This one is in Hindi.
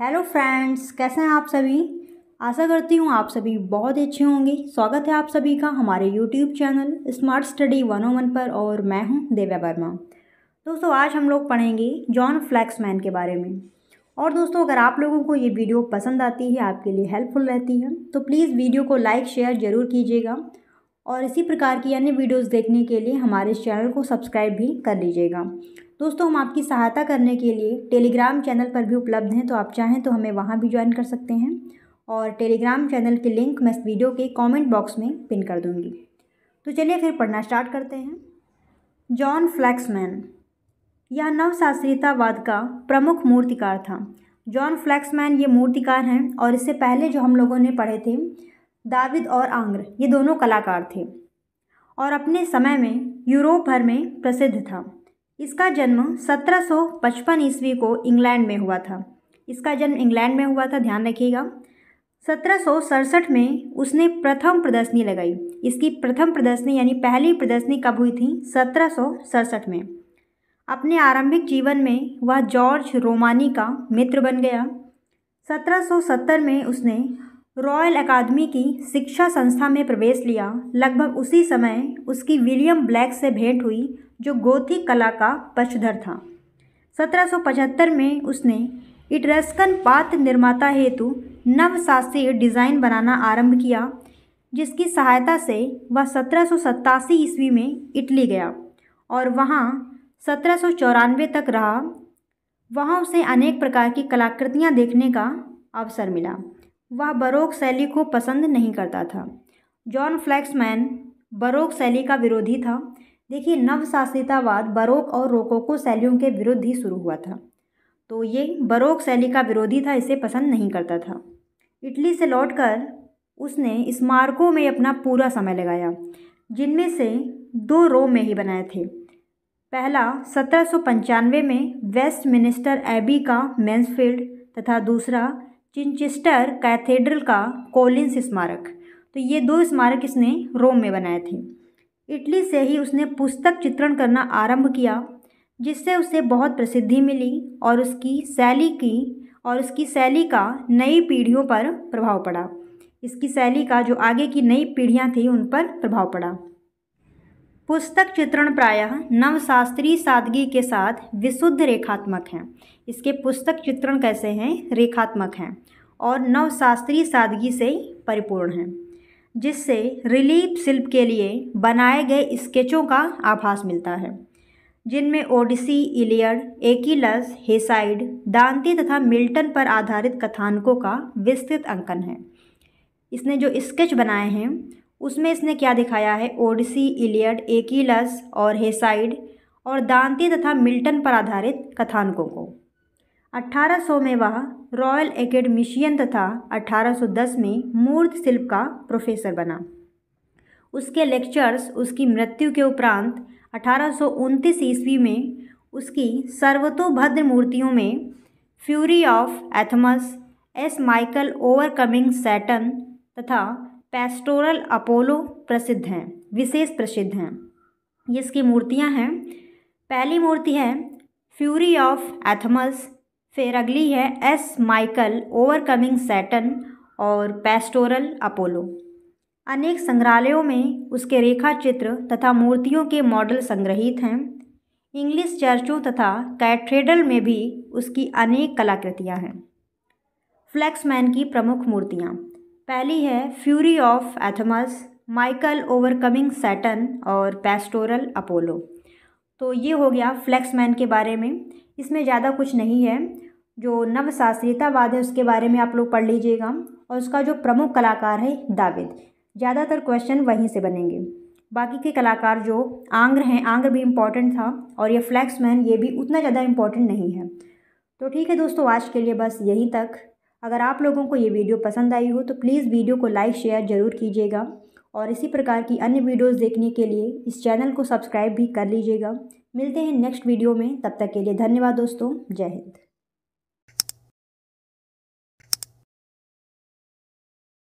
हेलो फ्रेंड्स कैसे हैं आप सभी आशा करती हूँ आप सभी बहुत अच्छे होंगे स्वागत है आप सभी का हमारे YouTube channel smart study one one पर और मैं हूँ देव्या वर्मा दोस्तों आज हम लोग पढ़ेंगे जॉन फ्लैक्समैन के बारे में और दोस्तों अगर आप लोगों को ये वीडियो पसंद आती है आपके लिए हेल्पफुल रहती है तो प्लीज़ वीडियो को लाइक शेयर ज़रूर कीजिएगा और इसी प्रकार की अन्य वीडियोज़ देखने के लिए हमारे चैनल को सब्सक्राइब भी कर लीजिएगा दोस्तों हम आपकी सहायता करने के लिए टेलीग्राम चैनल पर भी उपलब्ध हैं तो आप चाहें तो हमें वहाँ भी ज्वाइन कर सकते हैं और टेलीग्राम चैनल के लिंक मैं इस वीडियो के कमेंट बॉक्स में पिन कर दूँगी तो चलिए फिर पढ़ना स्टार्ट करते हैं जॉन फ्लैक्समैन यह नवशास्त्रीयतावाद का प्रमुख मूर्तिकार था जॉन फ्लैक्समैन ये मूर्तिकार हैं और इससे पहले जो हम लोगों ने पढ़े थे दाविद और आंग्र ये दोनों कलाकार थे और अपने समय में यूरोप भर में प्रसिद्ध था इसका जन्म 1755 ईस्वी को इंग्लैंड में हुआ था इसका जन्म इंग्लैंड में हुआ था ध्यान रखिएगा सत्रह में उसने प्रथम प्रदर्शनी लगाई इसकी प्रथम प्रदर्शनी यानी पहली प्रदर्शनी कब हुई थी सत्रह में अपने आरंभिक जीवन में वह जॉर्ज रोमानी का मित्र बन गया 1770 में उसने रॉयल अकादमी की शिक्षा संस्था में प्रवेश लिया लगभग उसी समय उसकी विलियम ब्लैक से भेंट हुई जो गोथिक कला का पक्षधर था 1775 में उसने इटरस्कन पात्र निर्माता हेतु नवशास्त्रीय डिज़ाइन बनाना आरंभ किया जिसकी सहायता से वह सत्रह ईस्वी में इटली गया और वहाँ सत्रह तक रहा वहाँ उसे अनेक प्रकार की कलाकृतियाँ देखने का अवसर मिला वह बरोक शैली को पसंद नहीं करता था जॉन फ्लैक्समैन बरोक शैली का विरोधी था देखिए नवशासितावाद बरोक और रोकोको शैलियों के विरुद्ध ही शुरू हुआ था तो ये बरोक शैली का विरोधी था इसे पसंद नहीं करता था इटली से लौटकर उसने स्मारकों में अपना पूरा समय लगाया जिनमें से दो रोम में ही बनाए थे पहला सत्रह में वेस्ट मिनिस्टर एबी का मैंसफील्ड तथा दूसरा चिंचेस्टर कैथेड्रल का कोलिंस स्मारक तो ये दो स्मारक इसने रोम में बनाए थे इटली से ही उसने पुस्तक चित्रण करना आरंभ किया जिससे उसे बहुत प्रसिद्धि मिली और उसकी शैली की और उसकी शैली का नई पीढ़ियों पर प्रभाव पड़ा इसकी शैली का जो आगे की नई पीढ़ियां थी उन पर प्रभाव पड़ा पुस्तक चित्रण प्रायः नवशास्त्रीय सादगी के साथ विशुद्ध रेखात्मक हैं इसके पुस्तक चित्रण कैसे हैं रेखात्मक हैं और नवशास्त्रीय सादगी से परिपूर्ण हैं जिससे रिलीफ शिल्प के लिए बनाए गए स्केचों का आभास मिलता है जिनमें ओडिसी इलियड एकिलस हेसाइड दांति तथा मिल्टन पर आधारित कथानकों का विस्तृत अंकन है इसने जो स्केच बनाए हैं उसमें इसने क्या दिखाया है ओडिसी इलियड एकिलस और हेसाइड और दांति तथा मिल्टन पर आधारित कथानकों को 1800 में वह रॉयल एकेडमिशियन तथा 1810 में मूर्त शिल्प का प्रोफेसर बना उसके लेक्चर्स उसकी मृत्यु के उपरांत अठारह ईस्वी में उसकी सर्वतोभद्र मूर्तियों में Fury of Athamas S Michael overcoming Satan तथा पेस्टोरल अपोलो प्रसिद्ध हैं विशेष प्रसिद्ध हैं जिसकी मूर्तियां मूर्तियाँ हैं पहली मूर्ति है फ्यूरी ऑफ एथमस फिर अगली है एस माइकल ओवरकमिंग सैटन और पेस्टोरल अपोलो अनेक संग्रहालयों में उसके रेखा चित्र तथा मूर्तियों के मॉडल संग्रहित हैं इंग्लिश चर्चों तथा कैथेड्रल में भी उसकी अनेक कलाकृतियाँ हैं फ्लैक्समैन की प्रमुख मूर्तियाँ पहली है Fury of Athamas Michael overcoming Satan और पेस्टोरल अपोलो तो ये हो गया फ्लैक्समैन के बारे में इसमें ज़्यादा कुछ नहीं है जो नवशास्त्रीयतावाद है उसके बारे में आप लोग पढ़ लीजिएगा और उसका जो प्रमुख कलाकार है दाविद ज़्यादातर क्वेश्चन वहीं से बनेंगे बाकी के कलाकार जो आंग्र हैं आंग्र भी इम्पॉर्टेंट था और ये फ्लैक्समैन ये भी उतना ज़्यादा इम्पॉर्टेंट नहीं है तो ठीक है दोस्तों आज के लिए बस यहीं तक अगर आप लोगों को ये वीडियो पसंद आई हो तो प्लीज़ वीडियो को लाइक शेयर ज़रूर कीजिएगा और इसी प्रकार की अन्य वीडियोस देखने के लिए इस चैनल को सब्सक्राइब भी कर लीजिएगा मिलते हैं नेक्स्ट वीडियो में तब तक के लिए धन्यवाद दोस्तों जय हिंद